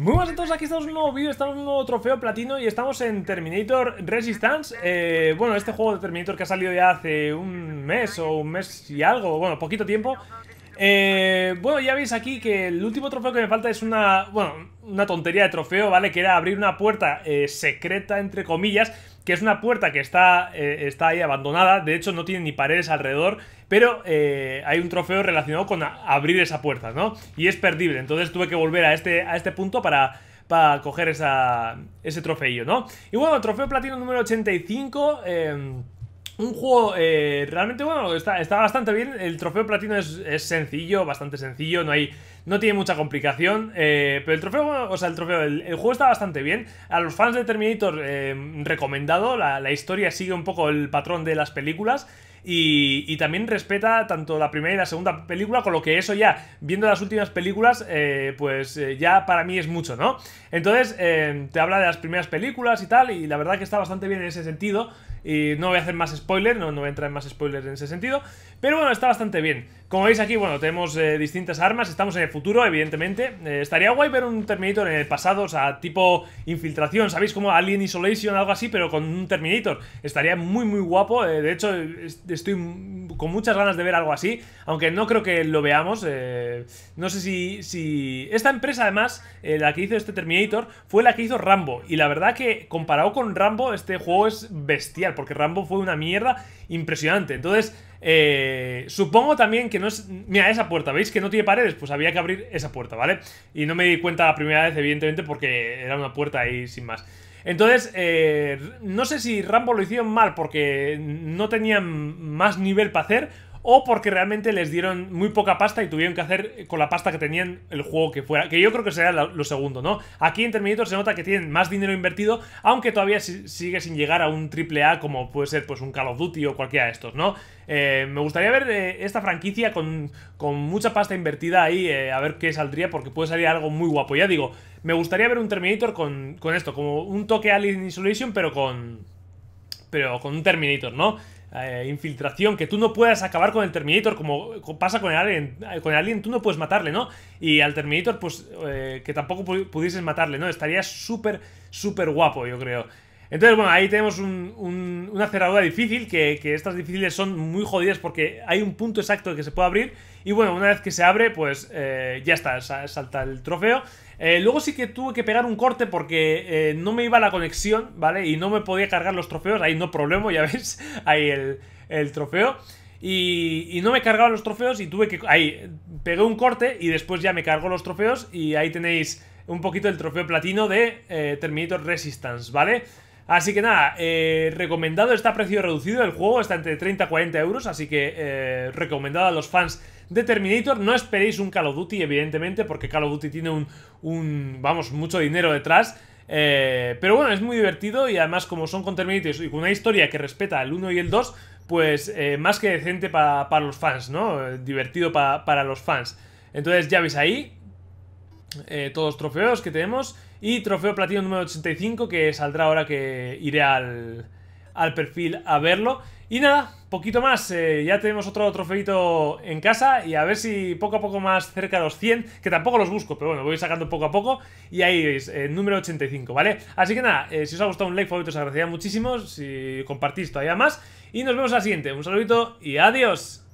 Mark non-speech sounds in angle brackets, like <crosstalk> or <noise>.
Muy buenas a todos, aquí estamos en un nuevo vídeo, estamos en un nuevo trofeo platino y estamos en Terminator Resistance eh, Bueno, este juego de Terminator que ha salido ya hace un mes o un mes y algo, bueno, poquito tiempo eh, Bueno, ya veis aquí que el último trofeo que me falta es una, bueno, una tontería de trofeo, ¿vale? Que era abrir una puerta eh, secreta, entre comillas que es una puerta que está, eh, está ahí abandonada, de hecho no tiene ni paredes alrededor, pero eh, hay un trofeo relacionado con abrir esa puerta, ¿no? Y es perdible, entonces tuve que volver a este, a este punto para, coger esa, ese trofeo, ¿no? Y bueno, trofeo platino número 85... Eh, em, un juego eh, realmente bueno, está, bastante bien. El trofeo platino es, sencillo, bastante sencillo, no hay. No tiene mucha complicación. Eh, pero el trofeo, o sea, el trofeo, el, juego está bastante bien. A los fans de Terminator eh, recomendado. La, historia sigue un poco el patrón de las películas. Y, y, también respeta tanto la primera y la segunda película, con lo que eso ya, viendo las últimas películas, pues ya para mí es mucho, ¿no? Entonces, te habla de las primeras películas y tal, y la verdad que está bastante bien en ese sentido. Y no voy a hacer más spoiler, no, no voy a entrar en más spoilers en ese sentido. Pero bueno, está bastante bien. Como veis aquí, bueno, tenemos eh, distintas armas. Estamos en el futuro, evidentemente. Eh, estaría guay ver un Terminator en el pasado, o sea, tipo infiltración, ¿sabéis? Como Alien Isolation, algo así, pero con un Terminator. Estaría muy, muy guapo. Eh, de hecho, estoy con muchas ganas de ver algo así, aunque no creo que lo veamos. Eh, no sé si, si... Esta empresa, además, eh, la que hizo este Terminator, fue la que hizo Rambo. Y la verdad que, comparado con Rambo, este juego es bestial, porque Rambo fue una mierda impresionante. Entonces, eh, supongo también que no es... Mira, esa puerta, ¿veis que no tiene paredes? Pues había que abrir esa puerta, ¿vale? Y no me di cuenta la primera vez, evidentemente, porque era una puerta ahí sin más. Entonces, eh, no sé si Rambo lo hicieron mal porque no tenían más nivel para hacer o porque realmente les dieron muy poca pasta y tuvieron que hacer con la pasta que tenían el juego que fuera, que yo creo que será lo segundo, ¿no? Aquí en Terminator se nota que tienen más dinero invertido, aunque todavía sigue sin llegar a un triple A como puede ser pues un Call of Duty o cualquiera de estos, ¿no? Eh, me gustaría ver eh, esta franquicia con, mucha pasta invertida ahí, eh, a ver qué saldría, porque puede salir algo muy guapo. Ya digo, me gustaría ver un Terminator con, con esto, como un toque Alien Isolation, pero con... Pero con un Terminator, ¿no? Eh, infiltración, que tú no puedas acabar con el Terminator como pasa con el Alien, eh, con el alien tú no puedes matarle, ¿no? Y al Terminator, pues eh, que tampoco pudieses matarle, ¿no? Estaría súper, súper guapo, yo creo. Entonces, bueno, ahí tenemos una cerradura difícil, que, estas difíciles son muy jodidas porque hay un punto exacto que se puede abrir. Y bueno, una vez que se abre, pues eh, ya está, salta el trofeo. Eh, luego sí que tuve que pegar un corte porque eh, no me iba la conexión, ¿vale? Y no me podía cargar los trofeos, ahí no problema, <laughs> ya veis ahí el, trofeo. Y, y, no me cargaban los trofeos y tuve que... Ahí, pegué un corte y después ya me cargó los trofeos y ahí tenéis un poquito el trofeo platino de Terminator Resistance, ¿vale? Así que nada, eh, recomendado, está a precio reducido el juego, está entre 30 y 40 euros, así que eh, recomendado a los fans de Terminator. No esperéis un Call of Duty, evidentemente, porque Call of Duty tiene un, vamos, mucho dinero detrás. Eh, pero bueno, es muy divertido y además como son con Terminator y con una historia que respeta el 1 y el 2, pues más que decente para, los fans, ¿no? Divertido para los fans. Entonces ya veis ahí todos los trofeos que tenemos. Y trofeo platino número 85, que saldrá ahora que iré al, perfil a verlo. Y nada, poquito más, eh, ya tenemos otro trofeito en casa y a ver si poco a poco más cerca de los 100, que tampoco los busco, pero bueno, voy sacando poco a poco y ahí veis, el eh, número 85, ¿vale? Así que nada, eh, si os ha gustado un like, favorito, os agradecería muchísimo, si compartís todavía más y nos vemos a la siguiente, un saludito y adiós.